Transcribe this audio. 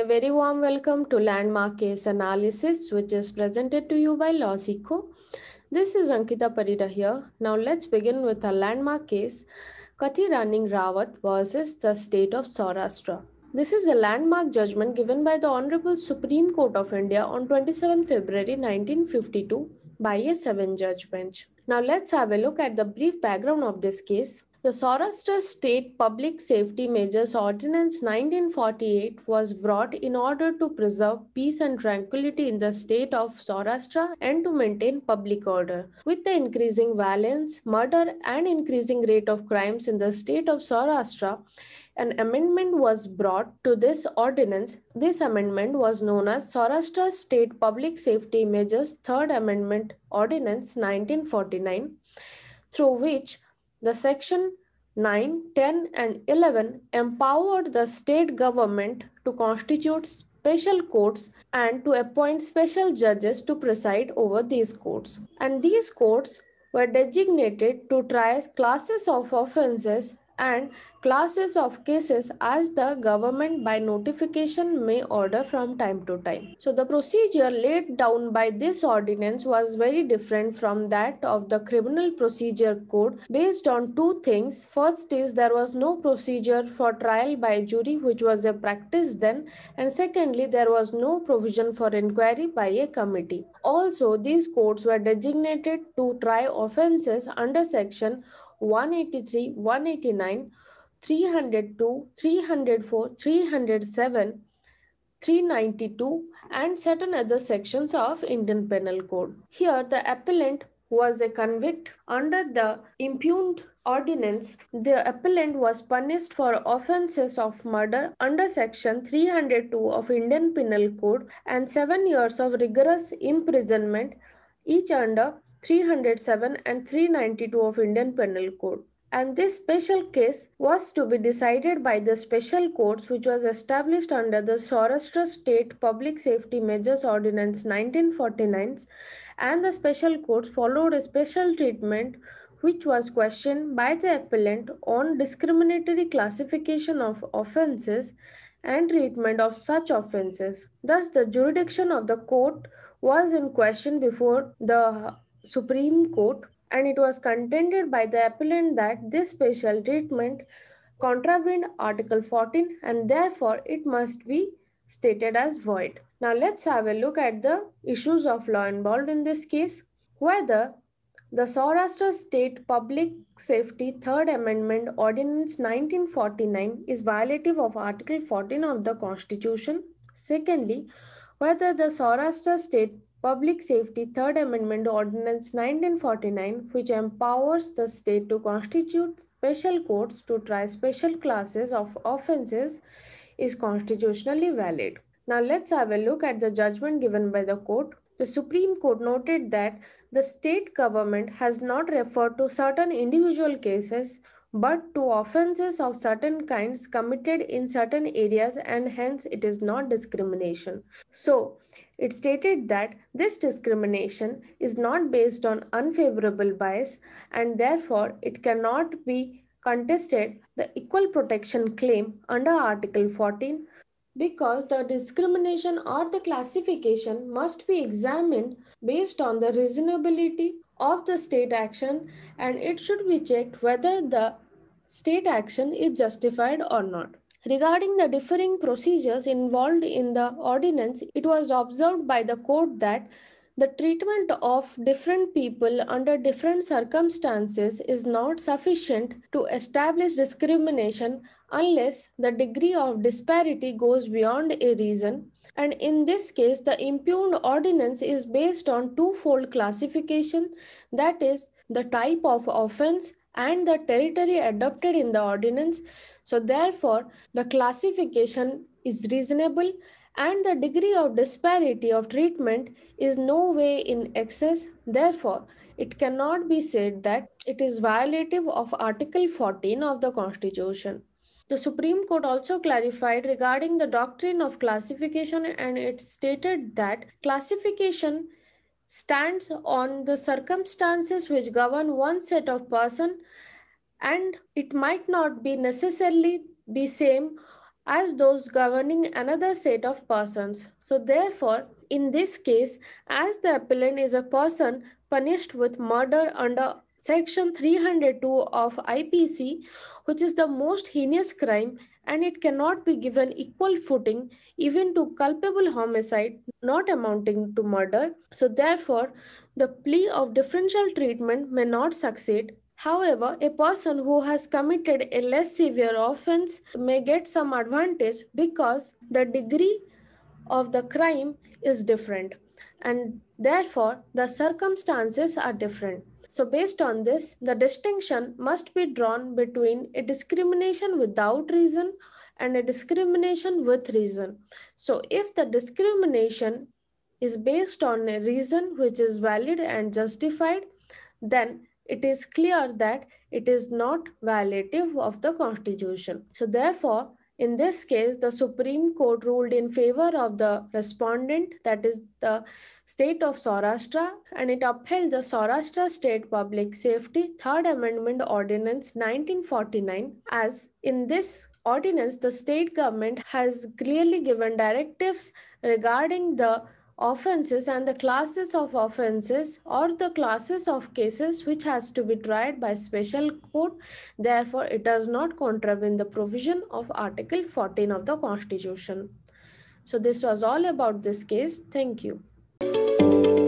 a very warm welcome to Landmark Case Analysis, which is presented to you by LawSeco. This is Ankita Parida here. Now let's begin with a landmark case, Kathi Running Rawat versus the state of Saurashtra. This is a landmark judgment given by the Honorable Supreme Court of India on 27 February 1952 by a seven judge bench. Now let's have a look at the brief background of this case. The Saurashtra State Public Safety Measures Ordinance 1948 was brought in order to preserve peace and tranquility in the state of Saurashtra and to maintain public order. With the increasing violence, murder, and increasing rate of crimes in the state of Saurashtra, an amendment was brought to this ordinance. This amendment was known as Saurashtra State Public Safety Measures Third Amendment Ordinance 1949, through which the section 9, 10 and 11 empowered the state government to constitute special courts and to appoint special judges to preside over these courts. And these courts were designated to try classes of offenses and classes of cases as the government by notification may order from time to time. So the procedure laid down by this ordinance was very different from that of the criminal procedure code based on two things. First is there was no procedure for trial by jury which was a practice then and secondly there was no provision for inquiry by a committee. Also these courts were designated to try offences under section 183, 189, 302, 304, 307, 392 and certain other sections of Indian Penal Code. Here the appellant was a convict under the impugned ordinance the appellant was punished for offences of murder under section 302 of indian penal code and 7 years of rigorous imprisonment each under 307 and 392 of Indian Penal Code and this special case was to be decided by the special courts which was established under the Saurashtra State Public Safety Measures Ordinance 1949 and the special courts followed a special treatment which was questioned by the appellant on discriminatory classification of offences and treatment of such offences. Thus, the jurisdiction of the court was in question before the Supreme Court and it was contended by the appellant that this special treatment contravened Article 14 and therefore it must be stated as void. Now let's have a look at the issues of law involved in this case. Whether the Saurashtra State Public Safety Third Amendment Ordinance 1949 is violative of Article 14 of the Constitution. Secondly, whether the Saurashtra State Public Safety Third Amendment Ordinance 1949, which empowers the state to constitute special courts to try special classes of offenses, is constitutionally valid. Now let's have a look at the judgment given by the court. The Supreme Court noted that the state government has not referred to certain individual cases but to offenses of certain kinds committed in certain areas and hence it is not discrimination. So, it stated that this discrimination is not based on unfavorable bias and therefore it cannot be contested the equal protection claim under Article 14 because the discrimination or the classification must be examined based on the reasonability of the state action and it should be checked whether the state action is justified or not. Regarding the differing procedures involved in the ordinance, it was observed by the court that the treatment of different people under different circumstances is not sufficient to establish discrimination unless the degree of disparity goes beyond a reason and in this case, the impugned ordinance is based on twofold classification that is, the type of offense and the territory adopted in the ordinance. So, therefore, the classification is reasonable and the degree of disparity of treatment is no way in excess. Therefore, it cannot be said that it is violative of Article 14 of the Constitution. The Supreme Court also clarified regarding the doctrine of classification and it stated that classification stands on the circumstances which govern one set of person and it might not be necessarily be same as those governing another set of persons. So therefore, in this case, as the appellant is a person punished with murder under Section 302 of IPC, which is the most heinous crime, and it cannot be given equal footing even to culpable homicide not amounting to murder. So, therefore, the plea of differential treatment may not succeed However, a person who has committed a less severe offense may get some advantage because the degree of the crime is different and therefore the circumstances are different. So, based on this, the distinction must be drawn between a discrimination without reason and a discrimination with reason. So, if the discrimination is based on a reason which is valid and justified, then it is clear that it is not violative of the constitution. So, therefore, in this case, the Supreme Court ruled in favor of the respondent, that is the state of Saurashtra, and it upheld the Saurashtra State Public Safety Third Amendment Ordinance 1949 as in this ordinance, the state government has clearly given directives regarding the offenses and the classes of offenses or the classes of cases which has to be tried by special court. Therefore, it does not contravene the provision of Article 14 of the Constitution. So this was all about this case. Thank you.